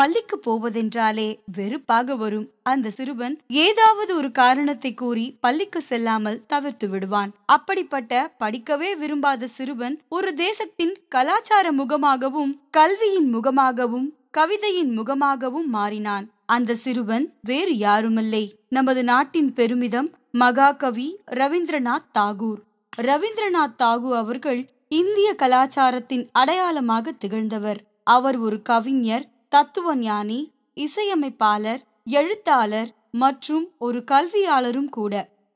பள்ளிக்கு போவதென்றாலே வெறுப்பாக வரும் அந்த சிறுவன் ஏதாவது ஒரு காரணத்தை கூறி பள்ளிக்கு செல்லாமல் தவிர்த்து விடுவான் அப்படிப்பட்ட படிக்கவே விரும்பாத சிறுவன் ஒரு தேசத்தின் கலாச்சார முகமாகவும் கல்வியின் முகமாகவும் கவிதையின் முகமாகவும் மாறினான் அந்த சிறுவன் வேறு யாருமில்லை நமது நாட்டின் பெருமிதம் மகாகவி ரவீந்திரநாத் தாகூர் ரவீந்திரநாத் தாகூர் அவர்கள் இந்திய கலாச்சாரத்தின் அடையாளமாக திகழ்ந்தவர் அவர் ஒரு கவிஞர் தத்துவ ஞானி இசையமைப்பாளர் எழுத்தாளர் மற்றும் ஒரு கல்வியாளரும் கூட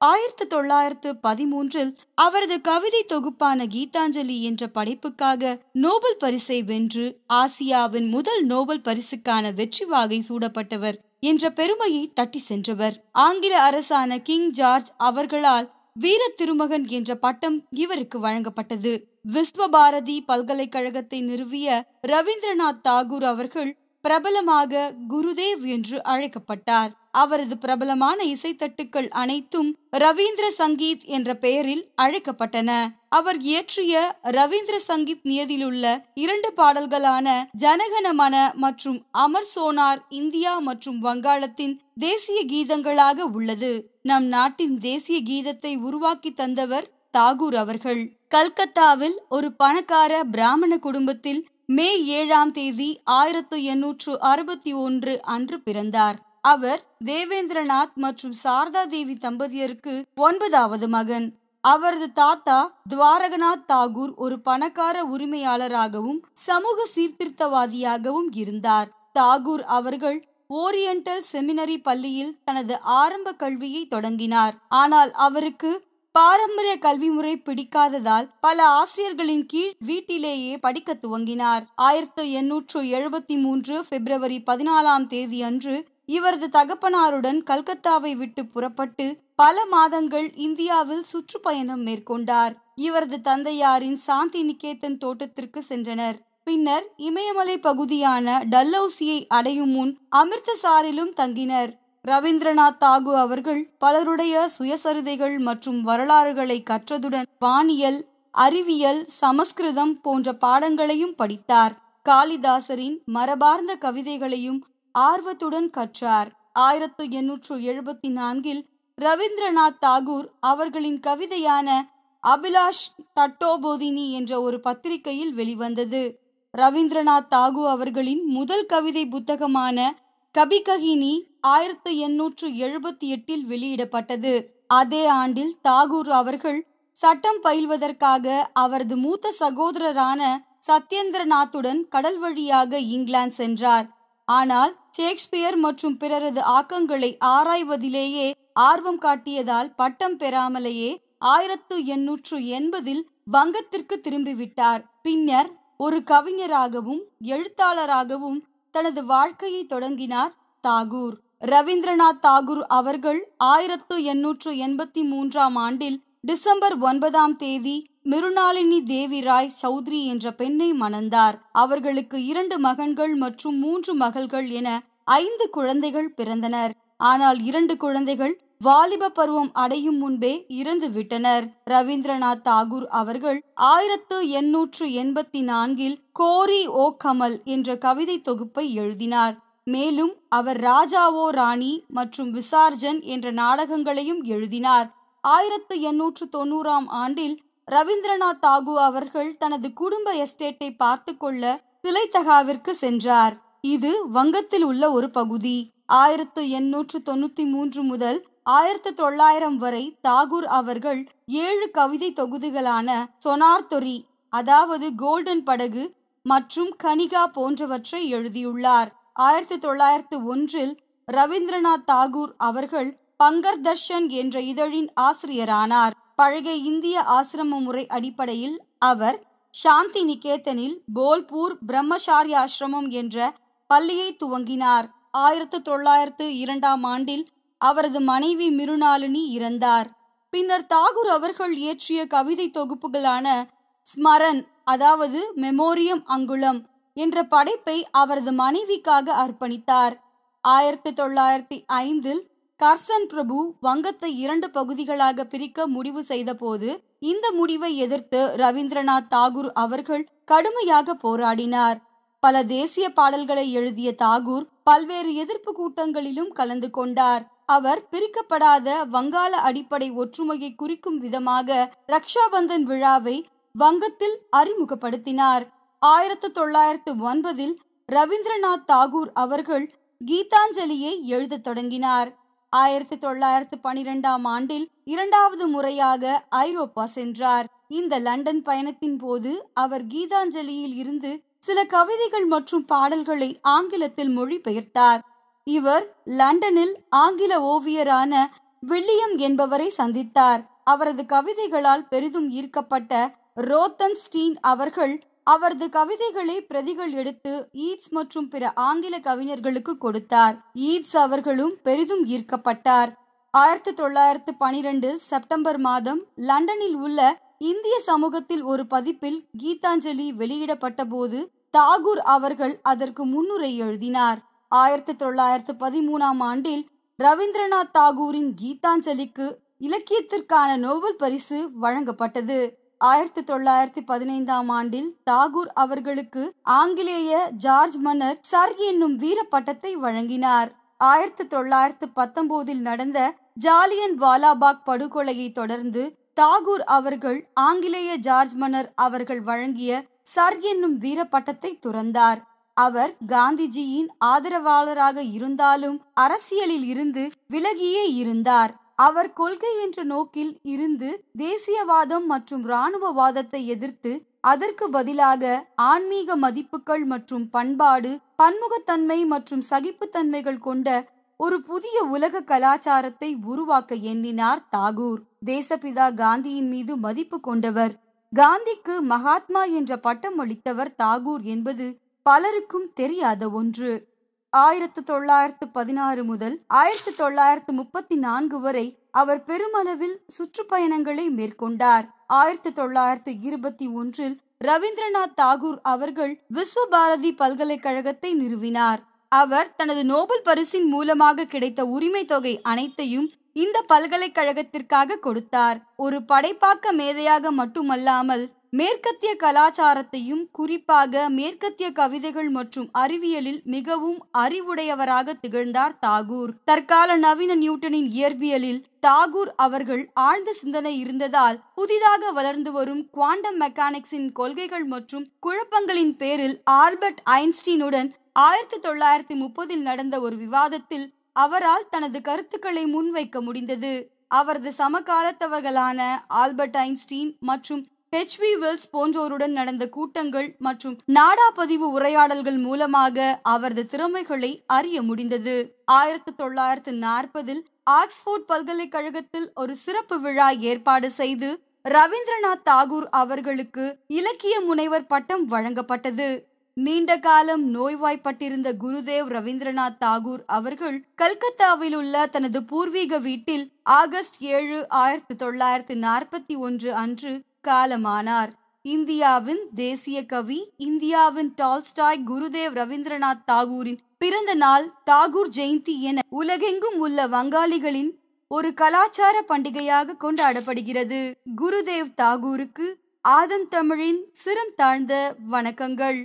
ஆயிரத்தி தொள்ளாயிரத்து பதிமூன்றில் அவரது கவிதை தொகுப்பான கீதாஞ்சலி என்ற படைப்புக்காக நோபல் பரிசை வென்று ஆசியாவின் முதல் நோபல் பரிசுக்கான வெற்றி வாகை சூடப்பட்டவர் என்ற பெருமையை தட்டி சென்றவர் ஆங்கில அரசான கிங் ஜார்ஜ் அவர்களால் வீர திருமகன் என்ற பட்டம் இவருக்கு வழங்கப்பட்டது விஸ்வபாரதி பல்கலைக்கழகத்தை நிறுவிய ரவீந்திரநாத் தாகூர் அவர்கள் பிரபலமாக குருதேவ் என்று அழைக்கப்பட்டார் அவரது பிரபலமான இசைத்தட்டுக்கள் அனைத்தும் ரவீந்திர சங்கீத் என்ற பெயரில் அழைக்கப்பட்டன அவர் இயற்றிய ரவீந்திர சங்கீத் நியதிலுள்ள இரண்டு பாடல்களான ஜனகனமன மற்றும் அமர் சோனார் இந்தியா மற்றும் வங்காளத்தின் தேசிய கீதங்களாக உள்ளது நம் நாட்டின் தேசிய கீதத்தை உருவாக்கி தந்தவர் தாகூர் அவர்கள் கல்கத்தாவில் ஒரு பணக்கார பிராமண குடும்பத்தில் மே ஏழாம் தேதி ஆயிரத்து எண்ணூற்று அறுபத்தி ஒன்று அன்று பிறந்தார் அவர் தேவேந்திரநாத் மற்றும் சாரதா தேவி தம்பதியருக்கு ஒன்பதாவது மகன் அவரது தாத்தா துவாரகநாத் தாகூர் ஒரு பணக்கார உரிமையாளராகவும் சமூக சீர்திருத்தவாதியாகவும் இருந்தார் தாகூர் அவர்கள் ஓரியண்டல் செமினரி பள்ளியில் தனது ஆரம்ப கல்வியை தொடங்கினார் ஆனால் அவருக்கு பாரம்பரிய கல்வி முறை பிடிக்காததால் பல ஆசிரியர்களின் கீழ் வீட்டிலேயே படிக்க துவங்கினார் ஆயிரத்தி எண்ணூற்று எழுபத்தி மூன்று பிப்ரவரி பதினாலாம் தேதி அன்று இவரது தகப்பனாருடன் கல்கத்தாவை விட்டு புறப்பட்டு பல மாதங்கள் இந்தியாவில் சுற்றுப்பயணம் மேற்கொண்டார் இவரது தந்தையாரின் சாந்தி நிகேதன் தோட்டத்திற்கு சென்றனர் பின்னர் இமயமலை பகுதியான டல்லௌசியை அடையும் முன் அமிர்தசாரிலும் தங்கினர் ரவீந்திரநாத் தாகு அவர்கள் பலருடைய சுயசரிதைகள் மற்றும் வரலாறுகளை கற்றதுடன் வானியல் அறிவியல் சமஸ்கிருதம் போன்ற பாடங்களையும் படித்தார் காளிதாசரின் மரபார்ந்த கவிதைகளையும் ஆர்வத்துடன் கற்றார் ஆயிரத்து எண்ணூற்று எழுபத்தி நான்கில் ரவீந்திரநாத் தாகூர் அவர்களின் கவிதையான அபிலாஷ் தட்டோபோதினி என்ற ஒரு பத்திரிகையில் வெளிவந்தது ரவீந்திரநாத் தாகூர் அவர்களின் முதல் கவிதை புத்தகமான கபி கஹினி ஆயிரத்து எண்ணூற்று எழுபத்தி எட்டில் வெளியிடப்பட்டது அதே ஆண்டில் தாகூர் அவர்கள் சட்டம் பயில்வதற்காக அவரது மூத்த சகோதரரான சத்யேந்திரநாத்துடன் கடல் வழியாக இங்கிலாந்து சென்றார் ஆனால் ஷேக்ஸ்பியர் மற்றும் பிறரது ஆக்கங்களை ஆராய்வதிலேயே ஆர்வம் காட்டியதால் பட்டம் பெறாமலேயே ஆயிரத்து எண்ணூற்று எண்பதில் வங்கத்திற்கு திரும்பிவிட்டார் பின்னர் ஒரு கவிஞராகவும் எழுத்தாளராகவும் தனது வாழ்க்கையை தொடங்கினார் தாகூர் ரவீந்திரநாத் தாகூர் அவர்கள் ஆயிரத்து எண்ணூற்று எண்பத்தி மூன்றாம் ஆண்டில் டிசம்பர் ஒன்பதாம் தேதி மிருணாளினி தேவி ராய் சௌத்ரி என்ற பெண்ணை மணந்தார் அவர்களுக்கு இரண்டு மகன்கள் மற்றும் மூன்று மகள்கள் என ஐந்து குழந்தைகள் பிறந்தனர் ஆனால் இரண்டு குழந்தைகள் வாலிப பருவம் அடையும் முன்பே இறந்து விட்டனர் ரவீந்திரநாத் தாகூர் அவர்கள் ஆயிரத்து எண்ணூற்று எண்பத்தி நான்கில் கோரி ஓ கமல் என்ற கவிதை தொகுப்பை எழுதினார் மேலும் அவர் ராஜாவோ ராணி மற்றும் விசார்ஜன் என்ற நாடகங்களையும் எழுதினார் ஆயிரத்து எண்ணூற்று தொண்ணூறாம் ஆண்டில் ரவீந்திரநாத் தாகூர் அவர்கள் தனது குடும்ப எஸ்டேட்டை பார்த்து கொள்ள திலைத்தகாவிற்கு சென்றார் இது வங்கத்தில் உள்ள ஒரு பகுதி ஆயிரத்து எண்ணூற்று தொண்ணூத்தி மூன்று முதல் ஆயிரத்தி தொள்ளாயிரம் வரை தாகூர் அவர்கள் ஏழு கவிதை தொகுதிகளான சொனார்தொரி அதாவது கோல்டன் படகு மற்றும் கனிகா போன்றவற்றை எழுதியுள்ளார் ஆயிரத்தி தொள்ளாயிரத்து ஒன்றில் ரவீந்திரநாத் தாகூர் அவர்கள் பங்கர் தர்ஷன் என்ற இதழின் ஆசிரியரானார் பழைய இந்திய ஆசிரம முறை அடிப்படையில் அவர் சாந்தி நிகேதனில் போல்பூர் பிரம்மசாரி ஆசிரமம் என்ற பள்ளியை துவங்கினார் ஆயிரத்து தொள்ளாயிரத்து இரண்டாம் ஆண்டில் அவரது மனைவி மிருணாலினி இறந்தார் பின்னர் தாகூர் அவர்கள் இயற்றிய கவிதை தொகுப்புகளான ஸ்மரன் அதாவது மெமோரியம் அங்குளம் என்ற படைப்பை அவரது மனைவிக்காக அர்ப்பணித்தார் ஆயிரத்தி தொள்ளாயிரத்தி ஐந்தில் கர்சன் பிரபு வங்கத்தை இரண்டு பகுதிகளாக பிரிக்க முடிவு செய்தபோது இந்த முடிவை எதிர்த்து ரவீந்திரநாத் தாகூர் அவர்கள் கடுமையாக போராடினார் பல தேசிய பாடல்களை எழுதிய தாகூர் பல்வேறு எதிர்ப்பு கூட்டங்களிலும் கலந்து கொண்டார் அவர் பிரிக்கப்படாத வங்காள அடிப்படை ஒற்றுமையை குறிக்கும் விதமாக ரக்ஷாபந்தன் விழாவை வங்கத்தில் அறிமுகப்படுத்தினார் ஆயிரத்து தொள்ளாயிரத்து ஒன்பதில் ரவீந்திரநாத் தாகூர் அவர்கள் கீதாஞ்சலியை எழுதத் தொடங்கினார் ஆயிரத்தி தொள்ளாயிரத்து பனிரெண்டாம் ஆண்டில் இரண்டாவது முறையாக ஐரோப்பா சென்றார் இந்த லண்டன் பயணத்தின் போது அவர் கீதாஞ்சலியில் இருந்து சில கவிதைகள் மற்றும் பாடல்களை ஆங்கிலத்தில் மொழிபெயர்த்தார் இவர் லண்டனில் ஆங்கில ஓவியரான வில்லியம் என்பவரை சந்தித்தார் அவரது கவிதைகளால் பெரிதும் ஈர்க்கப்பட்ட ரோத்தன் ஸ்டீன் அவர்கள் அவரது கவிதைகளை பிரதிகள் எடுத்து ஈட்ஸ் மற்றும் பிற ஆங்கில கவிஞர்களுக்கு கொடுத்தார் ஈட்ஸ் அவர்களும் பெரிதும் ஈர்க்கப்பட்டார் ஆயிரத்தி தொள்ளாயிரத்து பனிரெண்டு செப்டம்பர் மாதம் லண்டனில் உள்ள இந்திய சமூகத்தில் ஒரு பதிப்பில் கீதாஞ்சலி வெளியிடப்பட்ட போது தாகூர் அவர்கள் அதற்கு முன்னுரை எழுதினார் ஆயிரத்தி தொள்ளாயிரத்து பதிமூணாம் ஆண்டில் ரவீந்திரநாத் தாகூரின் கீதாஞ்சலிக்கு இலக்கியத்திற்கான நோபல் பரிசு வழங்கப்பட்டது ஆயிரத்தி தொள்ளாயிரத்தி பதினைந்தாம் ஆண்டில் தாகூர் அவர்களுக்கு ஆங்கிலேய ஜார்ஜ் மன்னர் சர் என்னும் வீர பட்டத்தை வழங்கினார் ஆயிரத்தி தொள்ளாயிரத்து பத்தொன்பதில் நடந்த ஜாலியன் வாலாபாக் படுகொலையை தொடர்ந்து தாகூர் அவர்கள் ஆங்கிலேய ஜார்ஜ் மன்னர் அவர்கள் வழங்கிய சர் என்னும் வீர பட்டத்தை துறந்தார் அவர் காந்திஜியின் ஆதரவாளராக இருந்தாலும் அரசியலில் இருந்து விலகியே இருந்தார் அவர் கொள்கை என்ற நோக்கில் இருந்து தேசியவாதம் மற்றும் இராணுவவாதத்தை எதிர்த்து அதற்கு பதிலாக ஆன்மீக மதிப்புகள் மற்றும் பண்பாடு பன்முகத்தன்மை மற்றும் சகிப்புத்தன்மைகள் கொண்ட ஒரு புதிய உலக கலாச்சாரத்தை உருவாக்க எண்ணினார் தாகூர் தேசபிதா காந்தியின் மீது மதிப்பு கொண்டவர் காந்திக்கு மகாத்மா என்ற பட்டம் அளித்தவர் தாகூர் என்பது பலருக்கும் தெரியாத ஒன்று ஆயிரத்து தொள்ளாயிரத்து பதினாறு முதல் ஆயிரத்து தொள்ளாயிரத்து முப்பத்தி நான்கு வரை அவர் பெருமளவில் சுற்றுப்பயணங்களை மேற்கொண்டார் ஆயிரத்து தொள்ளாயிரத்து இருபத்தி ஒன்றில் ரவீந்திரநாத் தாகூர் அவர்கள் விஸ்வபாரதி பல்கலைக்கழகத்தை நிறுவினார் அவர் தனது நோபல் பரிசின் மூலமாக கிடைத்த உரிமை தொகை அனைத்தையும் இந்த பல்கலைக்கழகத்திற்காக கொடுத்தார் ஒரு படைப்பாக்க மேதையாக மட்டுமல்லாமல் மேற்கத்திய கலாச்சாரத்தையும் குறிப்பாக மேற்கத்திய கவிதைகள் மற்றும் அறிவியலில் மிகவும் அறிவுடையவராக திகழ்ந்தார் தாகூர் தற்கால நவீன நியூட்டனின் இயற்பியலில் தாகூர் அவர்கள் ஆழ்ந்த சிந்தனை இருந்ததால் புதிதாக வளர்ந்து வரும் குவாண்டம் மெக்கானிக்ஸின் கொள்கைகள் மற்றும் குழப்பங்களின் பேரில் ஆல்பர்ட் ஐன்ஸ்டீனுடன் ஆயிரத்தி தொள்ளாயிரத்தி முப்பதில் நடந்த ஒரு விவாதத்தில் அவரால் தனது கருத்துக்களை முன்வைக்க முடிந்தது அவரது சமகாலத்தவர்களான ஆல்பர்ட் ஐன்ஸ்டீன் மற்றும் ஹெச் வி வில்ஸ் போன்றோருடன் நடந்த கூட்டங்கள் மற்றும் நாடா பதிவு உரையாடல்கள் மூலமாக அவரது திறமைகளை அறிய முடிந்தது ஆயிரத்தி தொள்ளாயிரத்து நாற்பதில் ஆக்ஸ்போர்ட் பல்கலைக்கழகத்தில் ஒரு சிறப்பு விழா ஏற்பாடு செய்து ரவீந்திரநாத் தாகூர் அவர்களுக்கு இலக்கிய முனைவர் பட்டம் வழங்கப்பட்டது நீண்ட காலம் நோய்வாய்ப்பட்டிருந்த குருதேவ் ரவீந்திரநாத் தாகூர் அவர்கள் கல்கத்தாவில் உள்ள தனது பூர்வீக வீட்டில் ஆகஸ்ட் ஏழு ஆயிரத்தி தொள்ளாயிரத்தி நாற்பத்தி ஒன்று அன்று காலமானார் இந்தியாவின் தேசிய கவி இந்தியாவின் டால்ஸ்டாய் குருதேவ் ரவீந்திரநாத் தாகூரின் பிறந்த நாள் தாகூர் ஜெயந்தி என உலகெங்கும் உள்ள வங்காளிகளின் ஒரு கலாச்சார பண்டிகையாக கொண்டாடப்படுகிறது குருதேவ் தாகூருக்கு ஆதம் தமிழின் சிரம் தாழ்ந்த வணக்கங்கள்